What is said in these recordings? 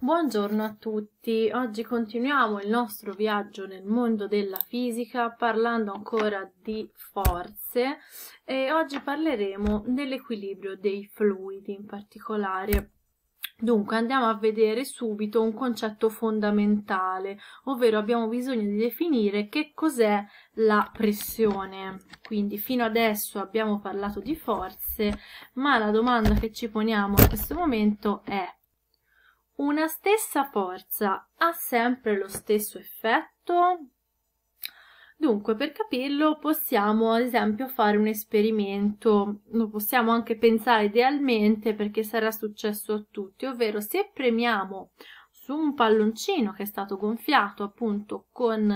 Buongiorno a tutti, oggi continuiamo il nostro viaggio nel mondo della fisica parlando ancora di forze e oggi parleremo dell'equilibrio dei fluidi in particolare. Dunque andiamo a vedere subito un concetto fondamentale, ovvero abbiamo bisogno di definire che cos'è la pressione. Quindi fino adesso abbiamo parlato di forze, ma la domanda che ci poniamo in questo momento è una stessa forza ha sempre lo stesso effetto? Dunque, per capirlo, possiamo ad esempio fare un esperimento, lo possiamo anche pensare idealmente perché sarà successo a tutti, ovvero se premiamo su un palloncino che è stato gonfiato appunto con,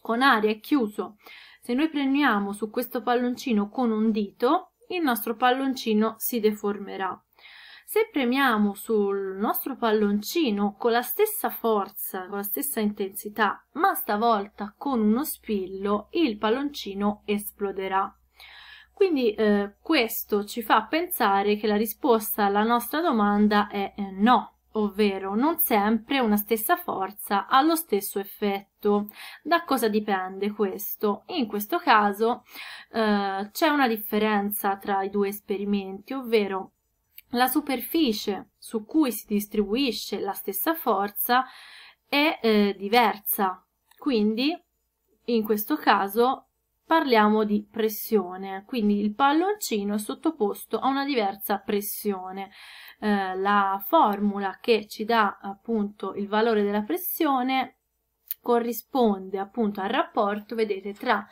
con aria e chiuso, se noi premiamo su questo palloncino con un dito, il nostro palloncino si deformerà. Se premiamo sul nostro palloncino con la stessa forza, con la stessa intensità, ma stavolta con uno spillo, il palloncino esploderà. Quindi eh, questo ci fa pensare che la risposta alla nostra domanda è eh, no, ovvero non sempre una stessa forza ha lo stesso effetto. Da cosa dipende questo? In questo caso eh, c'è una differenza tra i due esperimenti, ovvero la superficie su cui si distribuisce la stessa forza è eh, diversa, quindi in questo caso parliamo di pressione, quindi il palloncino è sottoposto a una diversa pressione. Eh, la formula che ci dà appunto il valore della pressione corrisponde appunto al rapporto, vedete, tra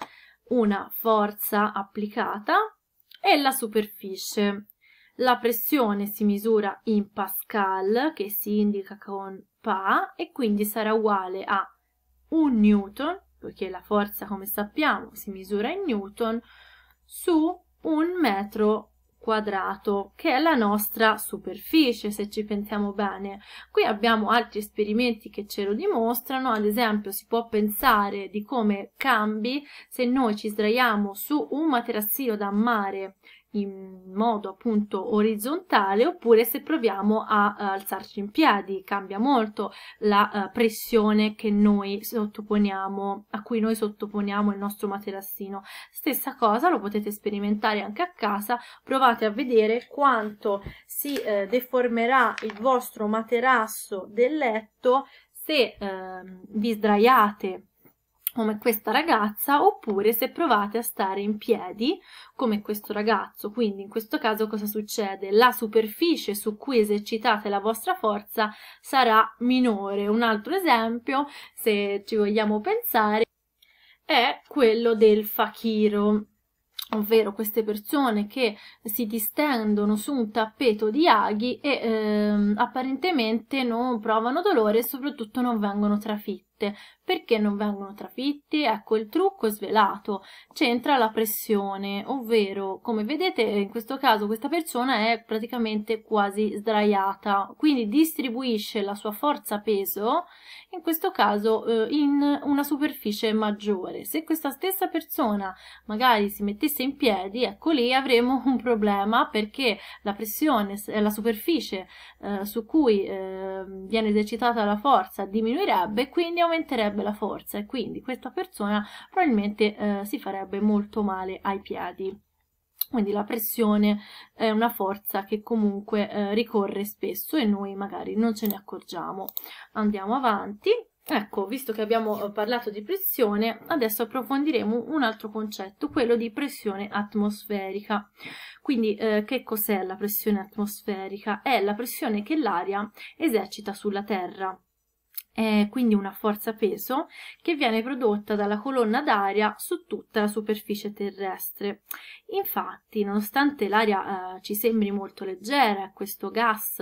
una forza applicata e la superficie la pressione si misura in pascal, che si indica con Pa, e quindi sarà uguale a 1 newton, poiché la forza, come sappiamo, si misura in newton, su un metro quadrato, che è la nostra superficie, se ci pensiamo bene. Qui abbiamo altri esperimenti che ce lo dimostrano, ad esempio si può pensare di come cambi se noi ci sdraiamo su un materassino da mare in modo appunto orizzontale oppure se proviamo a eh, alzarci in piedi cambia molto la eh, pressione che noi sottoponiamo a cui noi sottoponiamo il nostro materassino stessa cosa lo potete sperimentare anche a casa provate a vedere quanto si eh, deformerà il vostro materasso del letto se ehm, vi sdraiate come questa ragazza oppure se provate a stare in piedi come questo ragazzo. Quindi in questo caso cosa succede? La superficie su cui esercitate la vostra forza sarà minore. Un altro esempio, se ci vogliamo pensare, è quello del fakiro ovvero queste persone che si distendono su un tappeto di aghi e ehm, apparentemente non provano dolore e soprattutto non vengono trafitte. Perché non vengono trafitti? Ecco, il trucco svelato, c'entra la pressione, ovvero, come vedete, in questo caso questa persona è praticamente quasi sdraiata, quindi distribuisce la sua forza peso, in questo caso eh, in una superficie maggiore. Se questa stessa persona magari si mettesse tenesse in piedi, ecco lì avremo un problema perché la pressione, eh, la superficie eh, su cui eh, viene esercitata la forza diminuirebbe quindi aumenterebbe la forza e quindi questa persona probabilmente eh, si farebbe molto male ai piedi. Quindi la pressione è una forza che comunque eh, ricorre spesso e noi magari non ce ne accorgiamo. Andiamo avanti. Ecco, visto che abbiamo eh, parlato di pressione, adesso approfondiremo un altro concetto, quello di pressione atmosferica. Quindi, eh, che cos'è la pressione atmosferica? È la pressione che l'aria esercita sulla Terra eh, quindi una forza peso, che viene prodotta dalla colonna d'aria su tutta la superficie terrestre. Infatti, nonostante l'aria eh, ci sembri molto leggera, questo gas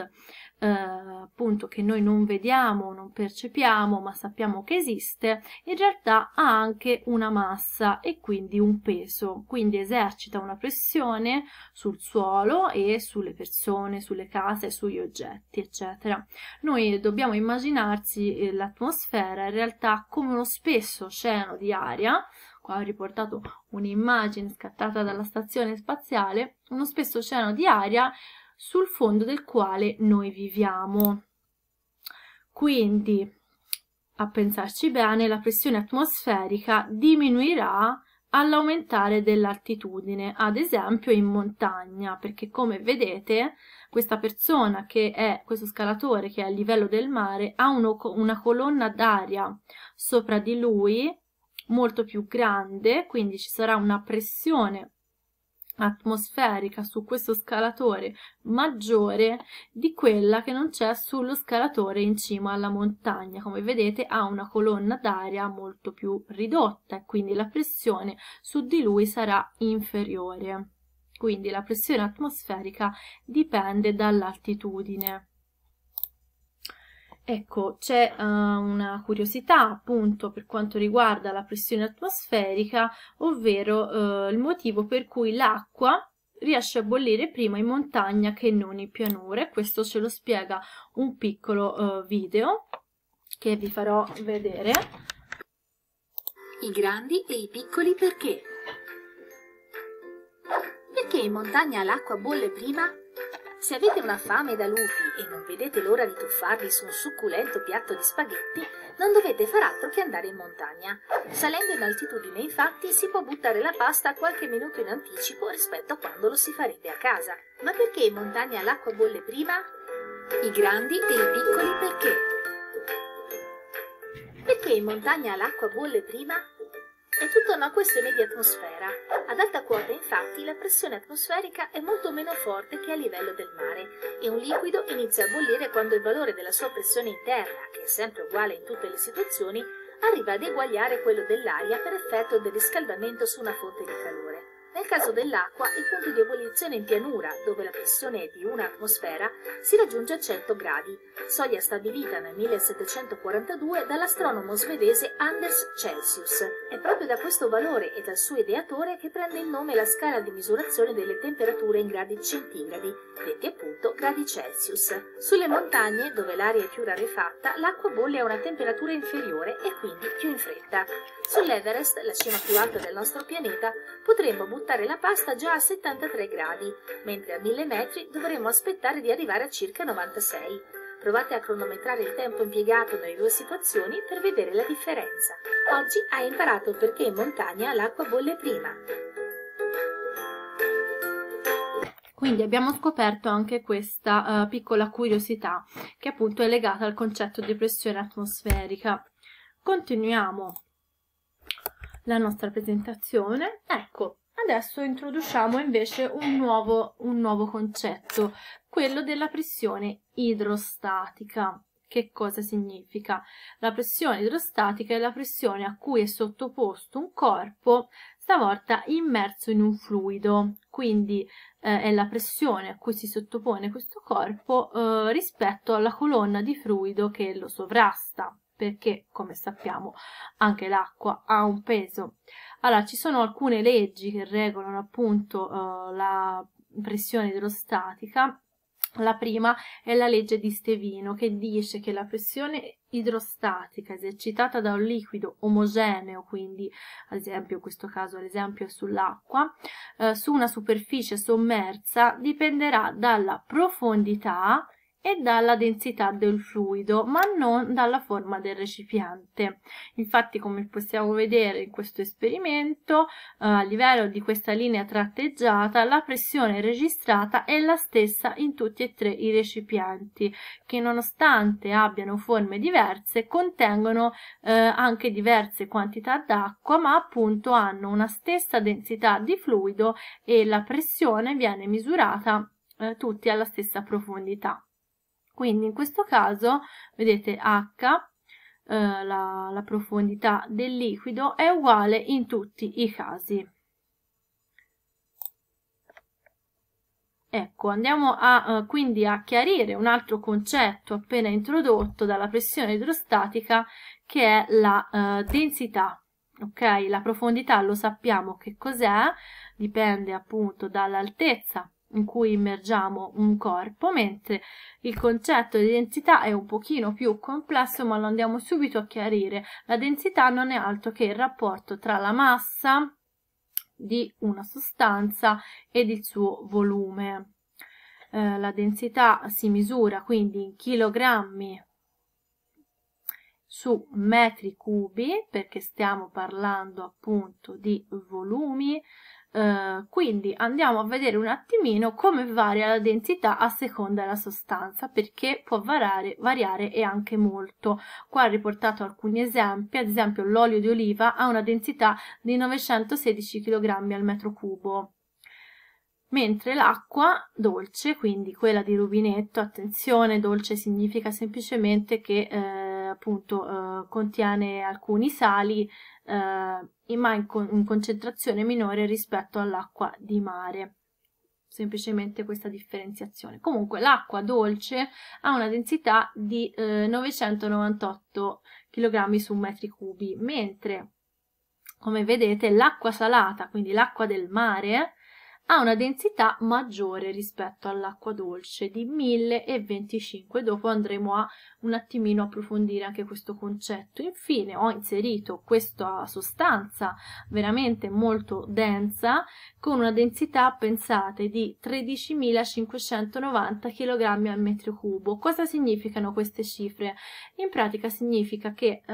eh, appunto che noi non vediamo, non percepiamo, ma sappiamo che esiste, in realtà ha anche una massa e quindi un peso, quindi esercita una pressione sul suolo e sulle persone, sulle case, sugli oggetti, eccetera. Noi dobbiamo immaginarci eh, dell'atmosfera in realtà come uno spesso oceano di aria, qua ho riportato un'immagine scattata dalla stazione spaziale, uno spesso oceano di aria sul fondo del quale noi viviamo. Quindi, a pensarci bene, la pressione atmosferica diminuirà all'aumentare dell'altitudine, ad esempio in montagna, perché come vedete questa persona che è questo scalatore che è a livello del mare ha uno, una colonna d'aria sopra di lui molto più grande, quindi ci sarà una pressione atmosferica su questo scalatore maggiore di quella che non c'è sullo scalatore in cima alla montagna. Come vedete ha una colonna d'aria molto più ridotta e quindi la pressione su di lui sarà inferiore. Quindi la pressione atmosferica dipende dall'altitudine. Ecco, c'è uh, una curiosità appunto per quanto riguarda la pressione atmosferica, ovvero uh, il motivo per cui l'acqua riesce a bollire prima in montagna che non in pianure. Questo ce lo spiega un piccolo uh, video che vi farò vedere. I grandi e i piccoli perché? Perché in montagna l'acqua bolle prima se avete una fame da lupi e non vedete l'ora di tuffarvi su un succulento piatto di spaghetti, non dovete far altro che andare in montagna. Salendo in altitudine, infatti, si può buttare la pasta qualche minuto in anticipo rispetto a quando lo si farebbe a casa. Ma perché in montagna l'acqua bolle prima? I grandi e i piccoli perché? Perché in montagna l'acqua bolle prima? È tutta una questione di atmosfera. Ad alta quota, infatti, la pressione atmosferica è molto meno forte che a livello del mare e un liquido inizia a bollire quando il valore della sua pressione interna, che è sempre uguale in tutte le situazioni, arriva ad eguagliare quello dell'aria per effetto del riscaldamento su una fonte di calore. Nel caso dell'acqua, il punto di ebollizione in pianura, dove la pressione è di una atmosfera, si raggiunge a 100 gradi, soglia stabilita nel 1742 dall'astronomo svedese Anders Celsius. È proprio da questo valore e dal suo ideatore che prende il nome la scala di misurazione delle temperature in gradi centigradi, detti appunto gradi Celsius. Sulle montagne, dove l'aria è più rarefatta, l'acqua bolle a una temperatura inferiore e quindi più in fretta. Sull'Everest, la cima più alta del nostro pianeta, potremmo buttare scottare la pasta già a 73 gradi, mentre a 1000 metri dovremo aspettare di arrivare a circa 96. Provate a cronometrare il tempo impiegato nelle due situazioni per vedere la differenza. Oggi hai imparato perché in montagna l'acqua bolle prima. Quindi abbiamo scoperto anche questa uh, piccola curiosità che appunto è legata al concetto di pressione atmosferica. Continuiamo la nostra presentazione. Ecco, Adesso introduciamo invece un nuovo, un nuovo concetto, quello della pressione idrostatica. Che cosa significa? La pressione idrostatica è la pressione a cui è sottoposto un corpo stavolta immerso in un fluido, quindi eh, è la pressione a cui si sottopone questo corpo eh, rispetto alla colonna di fluido che lo sovrasta, perché come sappiamo anche l'acqua ha un peso. Allora, ci sono alcune leggi che regolano appunto uh, la pressione idrostatica. La prima è la legge di Stevino che dice che la pressione idrostatica esercitata da un liquido omogeneo, quindi ad esempio in questo caso l'esempio è sull'acqua, eh, su una superficie sommersa dipenderà dalla profondità e dalla densità del fluido, ma non dalla forma del recipiente. Infatti, come possiamo vedere in questo esperimento, eh, a livello di questa linea tratteggiata, la pressione registrata è la stessa in tutti e tre i recipienti, che nonostante abbiano forme diverse, contengono eh, anche diverse quantità d'acqua, ma appunto hanno una stessa densità di fluido e la pressione viene misurata eh, tutti alla stessa profondità. Quindi in questo caso, vedete, H, eh, la, la profondità del liquido, è uguale in tutti i casi. Ecco, andiamo a, eh, quindi a chiarire un altro concetto appena introdotto dalla pressione idrostatica che è la eh, densità. Ok, la profondità lo sappiamo che cos'è, dipende appunto dall'altezza in cui immergiamo un corpo, mentre il concetto di densità è un pochino più complesso, ma lo andiamo subito a chiarire. La densità non è altro che il rapporto tra la massa di una sostanza ed il suo volume. Eh, la densità si misura quindi in chilogrammi su metri cubi perché stiamo parlando appunto di volumi eh, quindi andiamo a vedere un attimino come varia la densità a seconda della sostanza perché può varare, variare e anche molto. Qua ho riportato alcuni esempi, ad esempio l'olio di oliva ha una densità di 916 kg al metro cubo mentre l'acqua dolce, quindi quella di rubinetto, attenzione, dolce significa semplicemente che eh, appunto eh, contiene alcuni sali eh, ma in, con- in concentrazione minore rispetto all'acqua di mare semplicemente questa differenziazione. Comunque l'acqua dolce ha una densità di eh, 998 kg su metri cubi, mentre come vedete l'acqua salata, quindi l'acqua del mare, ha una densità maggiore rispetto all'acqua dolce di 1025. Dopo andremo a un attimino approfondire anche questo concetto. Infine ho inserito questa sostanza veramente molto densa con una densità, pensate, di 13.590 kg al metro cubo. Cosa significano queste cifre? In pratica significa che eh,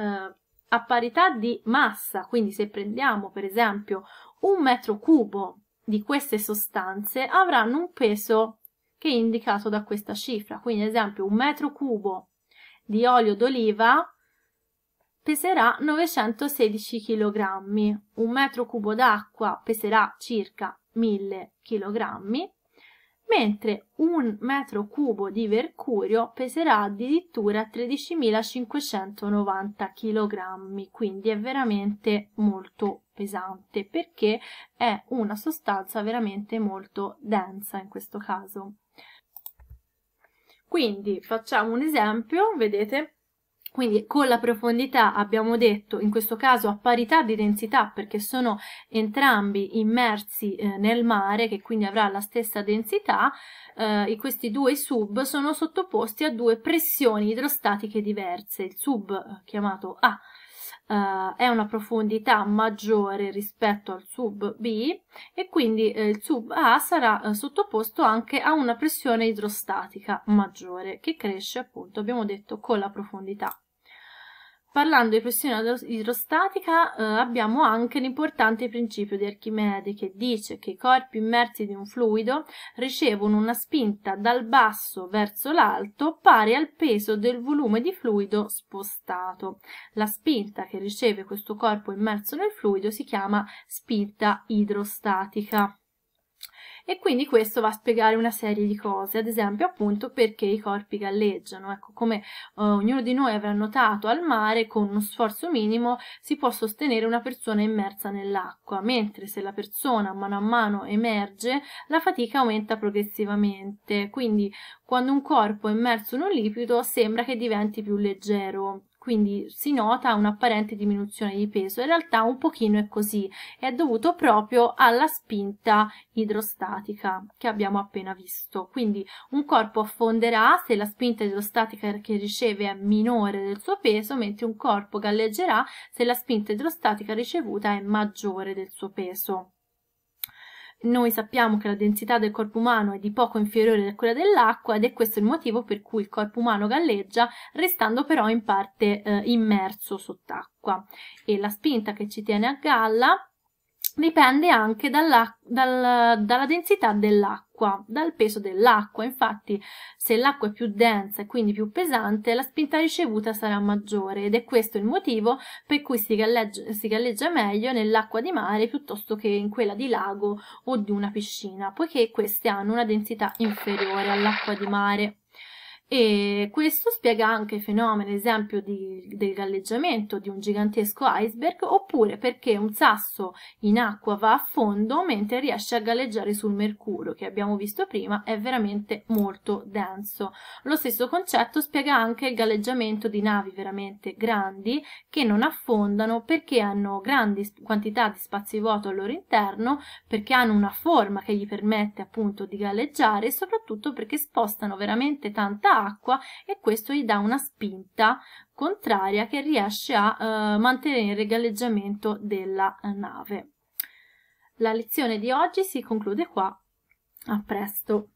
a parità di massa, quindi se prendiamo per esempio un metro cubo di queste sostanze avranno un peso che è indicato da questa cifra. Quindi, ad esempio, un metro cubo di olio d'oliva peserà 916 kg, un metro cubo d'acqua peserà circa 1000 kg mentre un metro cubo di mercurio peserà addirittura 13.590 kg, quindi è veramente molto pesante perché è una sostanza veramente molto densa in questo caso. Quindi facciamo un esempio, vedete quindi con la profondità abbiamo detto, in questo caso a parità di densità, perché sono entrambi immersi eh, nel mare, che quindi avrà la stessa densità, eh, questi due sub sono sottoposti a due pressioni idrostatiche diverse. Il sub eh, chiamato A Uh, è una profondità maggiore rispetto al sub B e quindi eh, il sub A sarà eh, sottoposto anche a una pressione idrostatica maggiore che cresce appunto abbiamo detto con la profondità Parlando di pressione idrostatica eh, abbiamo anche l'importante principio di Archimede che dice che i corpi immersi di un fluido ricevono una spinta dal basso verso l'alto pari al peso del volume di fluido spostato. La spinta che riceve questo corpo immerso nel fluido si chiama spinta idrostatica e quindi questo va a spiegare una serie di cose, ad esempio appunto perché i corpi galleggiano, ecco come eh, ognuno di noi avrà notato al mare con uno sforzo minimo si può sostenere una persona immersa nell'acqua, mentre se la persona mano a mano emerge la fatica aumenta progressivamente, quindi quando un corpo è immerso in un liquido sembra che diventi più leggero, quindi si nota un'apparente diminuzione di peso. In realtà un pochino è così, è dovuto proprio alla spinta idrostatica che abbiamo appena visto. Quindi un corpo affonderà se la spinta idrostatica che riceve è minore del suo peso, mentre un corpo galleggerà se la spinta idrostatica ricevuta è maggiore del suo peso noi sappiamo che la densità del corpo umano è di poco inferiore a quella dell'acqua ed è questo il motivo per cui il corpo umano galleggia, restando però in parte eh, immerso sott'acqua. E la spinta che ci tiene a galla dipende anche dalla, dal, dalla densità dell'acqua, dal peso dell'acqua. Infatti, se l'acqua è più densa e quindi più pesante, la spinta ricevuta sarà maggiore ed è questo il motivo per cui si, galleggia, si galleggia meglio nell'acqua di mare piuttosto che in quella di lago o di una piscina, poiché queste hanno una densità inferiore all'acqua di mare. E questo spiega anche i fenomeni, ad esempio, di, del galleggiamento di un gigantesco iceberg, oppure perché un sasso in acqua va a fondo mentre riesce a galleggiare sul mercurio, che abbiamo visto prima, è veramente molto denso. Lo stesso concetto spiega anche il galleggiamento di navi veramente grandi che non affondano perché hanno grandi quantità di spazi vuoto al loro interno, perché hanno una forma che gli permette appunto di galleggiare e soprattutto perché spostano veramente tanta acqua e questo gli dà una spinta contraria che riesce a eh, mantenere il regaleggiamento della eh, nave. La lezione di oggi si conclude qua. A presto!